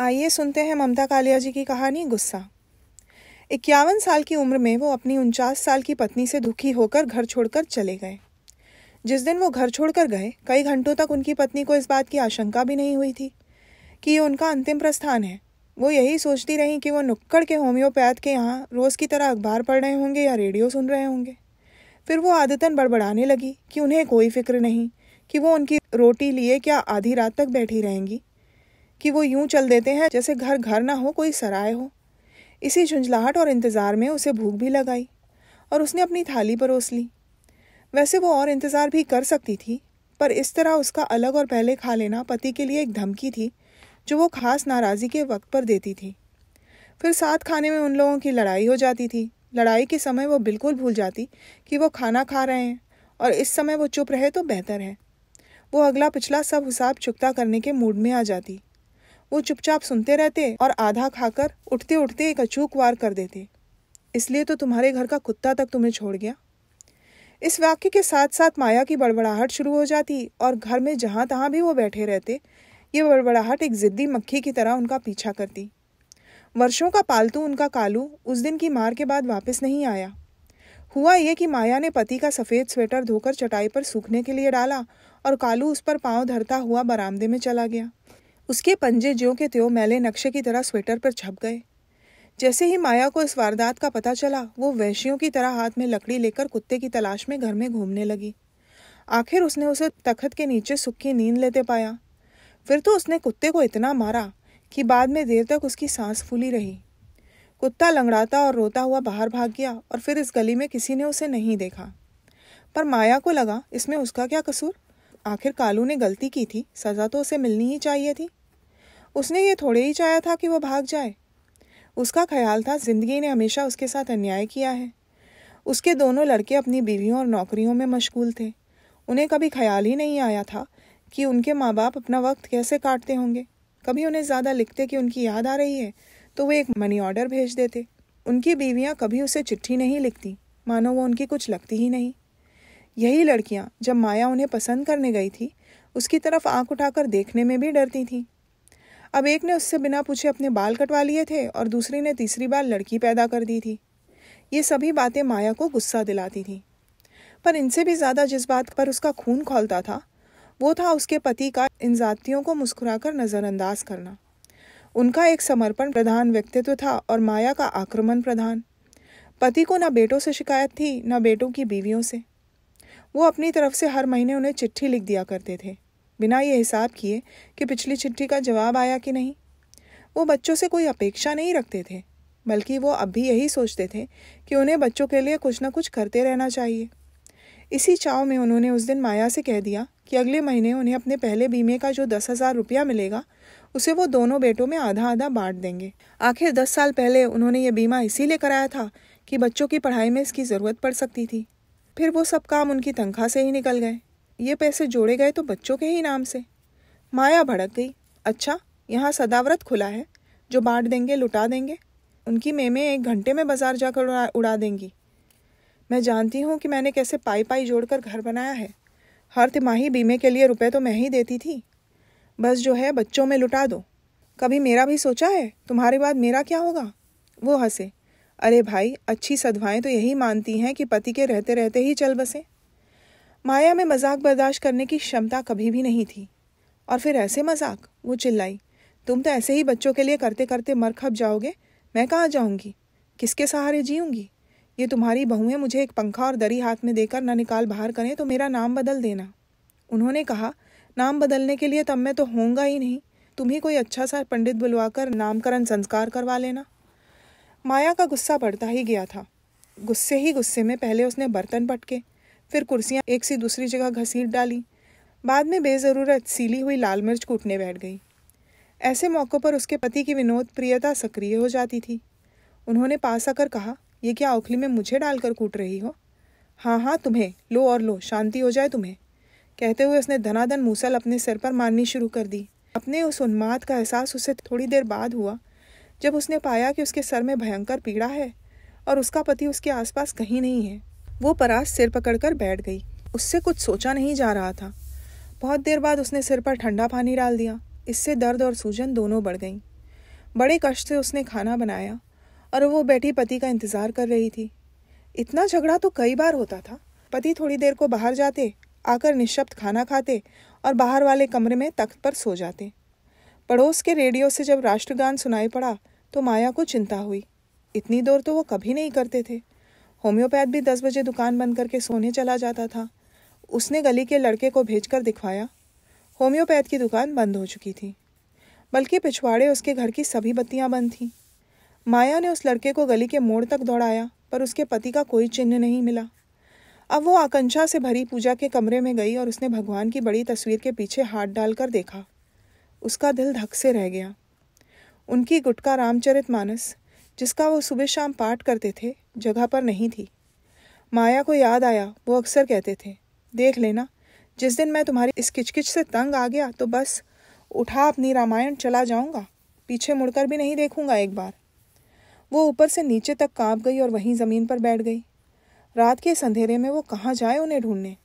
आइए सुनते हैं ममता कालिया जी की कहानी गुस्सा इक्यावन साल की उम्र में वो अपनी उनचास साल की पत्नी से दुखी होकर घर छोड़कर चले गए जिस दिन वो घर छोड़कर गए कई घंटों तक उनकी पत्नी को इस बात की आशंका भी नहीं हुई थी कि ये उनका अंतिम प्रस्थान है वो यही सोचती रहीं कि वो नुक्कड़ के होम्योपैथ के यहाँ रोज़ की तरह अखबार पढ़ रहे होंगे या रेडियो सुन रहे होंगे फिर वो आदतन बड़बड़ाने लगी कि उन्हें कोई फिक्र नहीं कि वो उनकी रोटी लिए क्या आधी रात तक बैठी रहेंगी कि वो यूं चल देते हैं जैसे घर घर ना हो कोई सराय हो इसी झुंझलाहट और इंतज़ार में उसे भूख भी लगाई और उसने अपनी थाली परोस ली वैसे वो और इंतज़ार भी कर सकती थी पर इस तरह उसका अलग और पहले खा लेना पति के लिए एक धमकी थी जो वो खास नाराज़ी के वक्त पर देती थी फिर साथ खाने में उन लोगों की लड़ाई हो जाती थी लड़ाई के समय वो बिल्कुल भूल जाती कि वो खाना खा रहे हैं और इस समय वो चुप रहे तो बेहतर है वो अगला पिछला सब हिसाब चुकता करने के मूड में आ जाती वो चुपचाप सुनते रहते और आधा खाकर उठते उठते एक अचूक वार कर देते इसलिए तो तुम्हारे घर का कुत्ता तक तुम्हें छोड़ गया इस वाक्य के साथ साथ माया की बड़बड़ाहट शुरू हो जाती और घर में जहाँ तहाँ भी वो बैठे रहते ये बड़बड़ाहट एक ज़िद्दी मक्खी की तरह उनका पीछा करती वर्षों का पालतू उनका कालू उस दिन की मार के बाद वापस नहीं आया हुआ ये कि माया ने पति का सफ़ेद स्वेटर धोकर चटाई पर सूखने के लिए डाला और कालू उस पर पांव धरता हुआ बरामदे में चला गया उसके पंजे ज्यों के त्यों मैले नक्शे की तरह स्वेटर पर छप गए जैसे ही माया को इस वारदात का पता चला वो वैशियों की तरह हाथ में लकड़ी लेकर कुत्ते की तलाश में घर में घूमने लगी आखिर उसने उसे तखत के नीचे सुखी नींद लेते पाया फिर तो उसने कुत्ते को इतना मारा कि बाद में देर तक उसकी सांस फूली रही कुत्ता लंगड़ाता और रोता हुआ बाहर भाग गया और फिर इस गली में किसी ने उसे नहीं देखा पर माया को लगा इसमें उसका क्या कसूर आखिर कालू ने गलती की थी सज़ा तो उसे मिलनी ही चाहिए थी उसने ये थोड़े ही चाहा था कि वह भाग जाए उसका ख्याल था जिंदगी ने हमेशा उसके साथ अन्याय किया है उसके दोनों लड़के अपनी बीवियों और नौकरियों में मशगूल थे उन्हें कभी ख्याल ही नहीं आया था कि उनके माँ बाप अपना वक्त कैसे काटते होंगे कभी उन्हें ज़्यादा लिखते कि उनकी याद आ रही है तो वे एक मनी ऑर्डर भेज देते उनकी बीवियाँ कभी उसे चिट्ठी नहीं लिखती मानो वो उनकी कुछ लगती ही नहीं यही लड़कियाँ जब माया उन्हें पसंद करने गई थी उसकी तरफ आंख उठाकर देखने में भी डरती थीं अब एक ने उससे बिना पूछे अपने बाल कटवा लिए थे और दूसरी ने तीसरी बार लड़की पैदा कर दी थी ये सभी बातें माया को गुस्सा दिलाती थी पर इनसे भी ज़्यादा जिस बात पर उसका खून खोलता था वो था उसके पति का इन जातियों को मुस्कुराकर नज़रअंदाज करना उनका एक समर्पण प्रधान व्यक्तित्व था और माया का आक्रमण प्रधान पति को ना बेटों से शिकायत थी ना बेटों की बीवियों से वो अपनी तरफ से हर महीने उन्हें चिट्ठी लिख दिया करते थे बिना ये हिसाब किए कि पिछली चिट्ठी का जवाब आया कि नहीं वो बच्चों से कोई अपेक्षा नहीं रखते थे बल्कि वो अब भी यही सोचते थे कि उन्हें बच्चों के लिए कुछ ना कुछ करते रहना चाहिए इसी चाव में उन्होंने उस दिन माया से कह दिया कि अगले महीने उन्हें अपने पहले बीमे का जो दस हज़ार रुपया मिलेगा उसे वो दोनों बेटों में आधा आधा बांट देंगे आखिर दस साल पहले उन्होंने ये बीमा इसीलिए कराया था कि बच्चों की पढ़ाई में इसकी ज़रूरत पड़ सकती थी फिर वो सब काम उनकी तनख्वाह से ही निकल गए ये पैसे जोड़े गए तो बच्चों के ही नाम से माया भड़क गई अच्छा यहाँ सदाव्रत खुला है जो बांट देंगे लुटा देंगे उनकी मेमे एक घंटे में बाजार जाकर उड़ा, उड़ा देंगी मैं जानती हूँ कि मैंने कैसे पाई पाई जोड़कर घर बनाया है हर तिमाही बीमे के लिए रुपए तो मैं ही देती थी बस जो है बच्चों में लुटा दो कभी मेरा भी सोचा है तुम्हारे बाद मेरा क्या होगा वो हंसे अरे भाई अच्छी सदवाएँ तो यही मानती हैं कि पति के रहते रहते ही चल बसें माया में मजाक बर्दाश्त करने की क्षमता कभी भी नहीं थी और फिर ऐसे मजाक वो चिल्लाई तुम तो ऐसे ही बच्चों के लिए करते करते मर खप जाओगे मैं कहाँ जाऊँगी किसके सहारे जीऊँगी ये तुम्हारी बहुएं मुझे एक पंखा और दरी हाथ में देकर ना निकाल बाहर करें तो मेरा नाम बदल देना उन्होंने कहा नाम बदलने के लिए तब मैं तो होंगा ही नहीं तुम ही कोई अच्छा सा पंडित बुलवाकर नामकरण संस्कार करवा लेना माया का गुस्सा बढ़ता ही गया था गुस्से ही गुस्से में पहले उसने बर्तन पटके फिर कुर्सियाँ एक से दूसरी जगह घसीट डाली बाद में बेज़रूरत सीली हुई लाल मिर्च कूटने बैठ गई ऐसे मौक़ों पर उसके पति की विनोद प्रियता सक्रिय हो जाती थी उन्होंने पास आकर कहा यह क्या औखली में मुझे डालकर कूट रही हो हाँ हाँ तुम्हें लो और लो शांति हो जाए तुम्हें कहते हुए उसने धनाधन मूसल अपने सिर पर मारनी शुरू कर दी अपने उस उन्माद का एहसास उसे थोड़ी देर बाद हुआ जब उसने पाया कि उसके सर में भयंकर पीड़ा है और उसका पति उसके आसपास कहीं नहीं है वो परास सिर पकड़कर बैठ गई उससे कुछ सोचा नहीं जा रहा था बहुत देर बाद उसने सिर पर ठंडा पानी डाल दिया इससे दर्द और सूजन दोनों बढ़ गईं बड़े कष्ट से उसने खाना बनाया और वो बैठी पति का इंतज़ार कर रही थी इतना झगड़ा तो कई बार होता था पति थोड़ी देर को बाहर जाते आकर निशब्द खाना खाते और बाहर वाले कमरे में तख्त पर सो जाते पड़ोस के रेडियो से जब राष्ट्रगान सुनाई पड़ा तो माया को चिंता हुई इतनी दूर तो वो कभी नहीं करते थे होम्योपैथ भी दस बजे दुकान बंद करके सोने चला जाता था उसने गली के लड़के को भेजकर दिखवाया होम्योपैथ की दुकान बंद हो चुकी थी बल्कि पिछवाड़े उसके घर की सभी बत्तियां बंद थीं माया ने उस लड़के को गली के मोड़ तक दौड़ाया पर उसके पति का कोई चिन्ह नहीं मिला अब वो आकांक्षा से भरी पूजा के कमरे में गई और उसने भगवान की बड़ी तस्वीर के पीछे हाथ डालकर देखा उसका दिल धक से रह गया उनकी गुटका रामचरित मानस जिसका वो सुबह शाम पाठ करते थे जगह पर नहीं थी माया को याद आया वो अक्सर कहते थे देख लेना जिस दिन मैं तुम्हारी इस किचकिच से तंग आ गया तो बस उठा अपनी रामायण चला जाऊंगा पीछे मुड़कर भी नहीं देखूंगा एक बार वो ऊपर से नीचे तक कांप गई और वहीं ज़मीन पर बैठ गई रात के संधेरे अंधेरे में वो कहाँ जाए उन्हें ढूंढने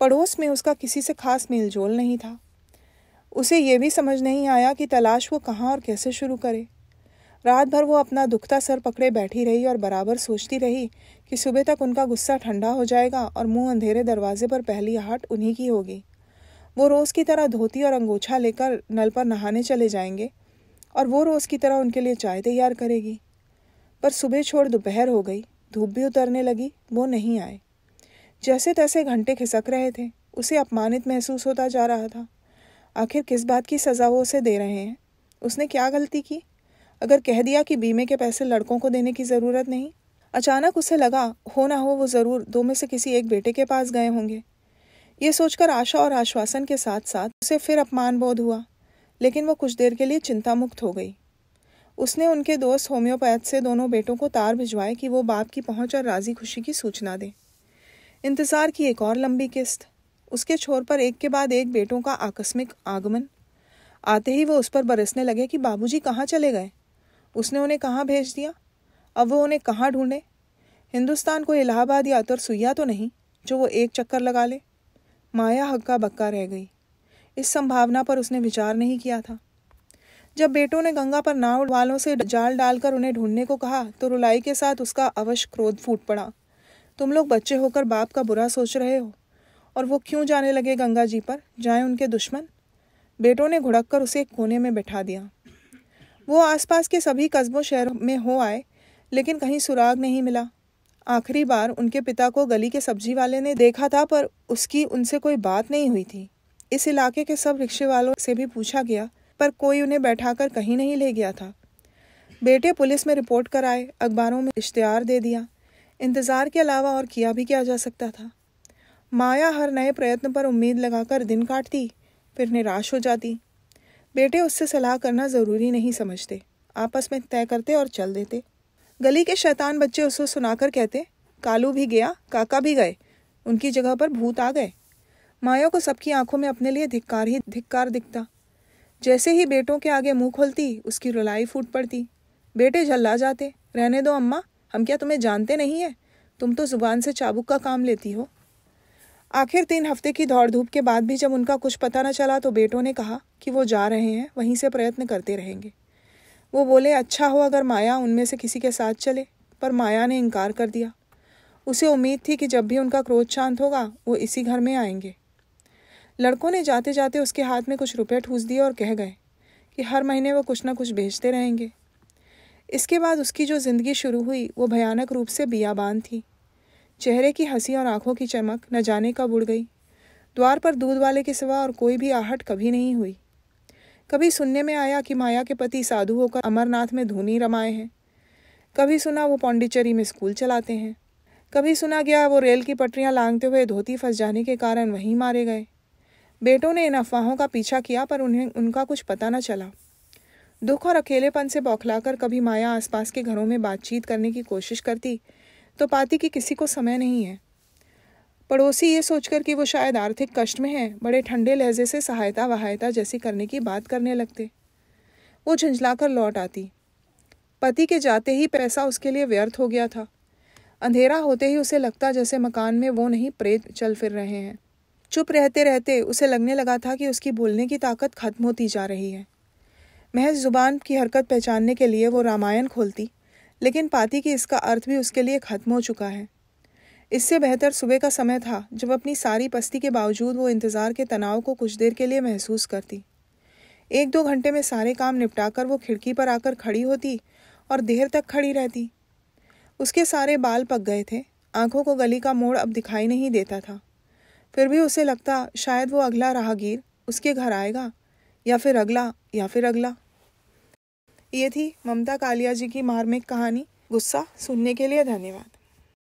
पड़ोस में उसका किसी से खास मेलजोल नहीं था उसे ये भी समझ नहीं आया कि तलाश वो कहाँ और कैसे शुरू करे रात भर वो अपना दुखता सर पकड़े बैठी रही और बराबर सोचती रही कि सुबह तक उनका गुस्सा ठंडा हो जाएगा और मुंह अंधेरे दरवाजे पर पहली आहट उन्हीं की होगी वो रोज़ की तरह धोती और अंगोछा लेकर नल पर नहाने चले जाएंगे और वो रोज़ की तरह उनके लिए चाय तैयार करेगी पर सुबह छोड़ दोपहर हो गई धूप भी उतरने लगी वो नहीं आए जैसे तैसे घंटे खिसक रहे थे उसे अपमानित महसूस होता जा रहा था आखिर किस बात की सज़ा वो उसे दे रहे हैं उसने क्या गलती की अगर कह दिया कि बीमे के पैसे लड़कों को देने की ज़रूरत नहीं अचानक उसे लगा हो ना हो वो ज़रूर दो में से किसी एक बेटे के पास गए होंगे ये सोचकर आशा और आश्वासन के साथ साथ उसे फिर अपमान बोध हुआ लेकिन वो कुछ देर के लिए चिंता मुक्त हो गई उसने उनके दोस्त होम्योपैथ से दोनों बेटों को तार भिजवाए कि वो बाप की पहुंच और राजी खुशी की सूचना दें इंतज़ार की एक और लंबी किस्त उसके छोर पर एक के बाद एक बेटों का आकस्मिक आगमन आते ही वो उस पर बरसने लगे कि बाबूजी कहाँ चले गए उसने उन्हें कहाँ भेज दिया अब वो उन्हें कहाँ ढूंढे हिंदुस्तान को इलाहाबाद या तो सुइया तो नहीं जो वो एक चक्कर लगा ले माया हक्का बक्का रह गई इस संभावना पर उसने विचार नहीं किया था जब बेटों ने गंगा पर नाव वालों से जाल डालकर उन्हें ढूंढने को कहा तो रुलाई के साथ उसका अवश्य क्रोध फूट पड़ा तुम लोग बच्चे होकर बाप का बुरा सोच रहे हो और वो क्यों जाने लगे गंगा जी पर जाए उनके दुश्मन बेटों ने घुड़क कर उसे कोने में बैठा दिया वो आसपास के सभी कस्बों शहरों में हो आए लेकिन कहीं सुराग नहीं मिला आखिरी बार उनके पिता को गली के सब्जी वाले ने देखा था पर उसकी उनसे कोई बात नहीं हुई थी इस इलाके के सब रिक्शे वालों से भी पूछा गया पर कोई उन्हें बैठाकर कहीं नहीं ले गया था बेटे पुलिस में रिपोर्ट कराए अखबारों में इश्तहार दे दिया इंतज़ार के अलावा और किया भी किया जा सकता था माया हर नए प्रयत्न पर उम्मीद लगाकर दिन काटती फिर निराश हो जाती बेटे उससे सलाह करना ज़रूरी नहीं समझते आपस में तय करते और चल देते गली के शैतान बच्चे उसको सुनाकर कहते कालू भी गया काका भी गए उनकी जगह पर भूत आ गए माया को सबकी आंखों में अपने लिए धिक्कार ही धिक्कार दिखता जैसे ही बेटों के आगे मुंह खोलती उसकी रुलाई फूट पड़ती बेटे झल्ला जाते रहने दो अम्मा हम क्या तुम्हें जानते नहीं हैं तुम तो जुबान से चाबुक का काम लेती हो आखिर तीन हफ्ते की दौड़ धूप के बाद भी जब उनका कुछ पता न चला तो बेटों ने कहा कि वो जा रहे हैं वहीं से प्रयत्न करते रहेंगे वो बोले अच्छा हो अगर माया उनमें से किसी के साथ चले पर माया ने इनकार कर दिया उसे उम्मीद थी कि जब भी उनका क्रोध शांत होगा वो इसी घर में आएंगे लड़कों ने जाते जाते उसके हाथ में कुछ रुपये ठूस दिए और कह गए कि हर महीने वो कुछ ना कुछ भेजते रहेंगे इसके बाद उसकी जो ज़िंदगी शुरू हुई वो भयानक रूप से बियाबान थी चेहरे की हंसी और आंखों की चमक न जाने कब उड़ गई द्वार पर दूध वाले के सिवा और कोई भी आहट कभी नहीं हुई कभी सुनने में आया कि माया के पति साधु होकर अमरनाथ में धुनी रमाए हैं कभी सुना वो पौंडिचेरी में स्कूल चलाते हैं कभी सुना गया वो रेल की पटरियां लांगते हुए धोती फंस जाने के कारण वहीं मारे गए बेटों ने इन अफवाहों का पीछा किया पर उन्हें उनका कुछ पता न चला दुख और अकेलेपन से बौखलाकर कभी माया आसपास के घरों में बातचीत करने की कोशिश करती तो पाती कि किसी को समय नहीं है पड़ोसी ये सोचकर कि वो शायद आर्थिक कष्ट में है बड़े ठंडे लहजे से सहायता वहायता जैसी करने की बात करने लगते वो झंझलाकर लौट आती पति के जाते ही पैसा उसके लिए व्यर्थ हो गया था अंधेरा होते ही उसे लगता जैसे मकान में वो नहीं प्रेत चल फिर रहे हैं चुप रहते रहते उसे लगने लगा था कि उसकी बोलने की ताकत खत्म होती जा रही है महज जुबान की हरकत पहचानने के लिए वो रामायण खोलती लेकिन पाती कि इसका अर्थ भी उसके लिए खत्म हो चुका है इससे बेहतर सुबह का समय था जब अपनी सारी पस्ती के बावजूद वो इंतज़ार के तनाव को कुछ देर के लिए महसूस करती एक दो घंटे में सारे काम निपटाकर वो खिड़की पर आकर खड़ी होती और देर तक खड़ी रहती उसके सारे बाल पक गए थे आंखों को गली का मोड़ अब दिखाई नहीं देता था फिर भी उसे लगता शायद वो अगला राहगीर उसके घर आएगा या फिर अगला या फिर अगला ये थी ममता कालिया जी की मार्मिक कहानी गुस्सा सुनने के लिए धन्यवाद